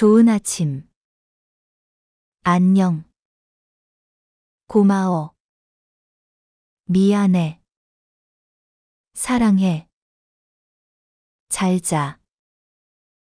좋은 아침. 안녕. 고마워. 미안해. 사랑해. 잘 자.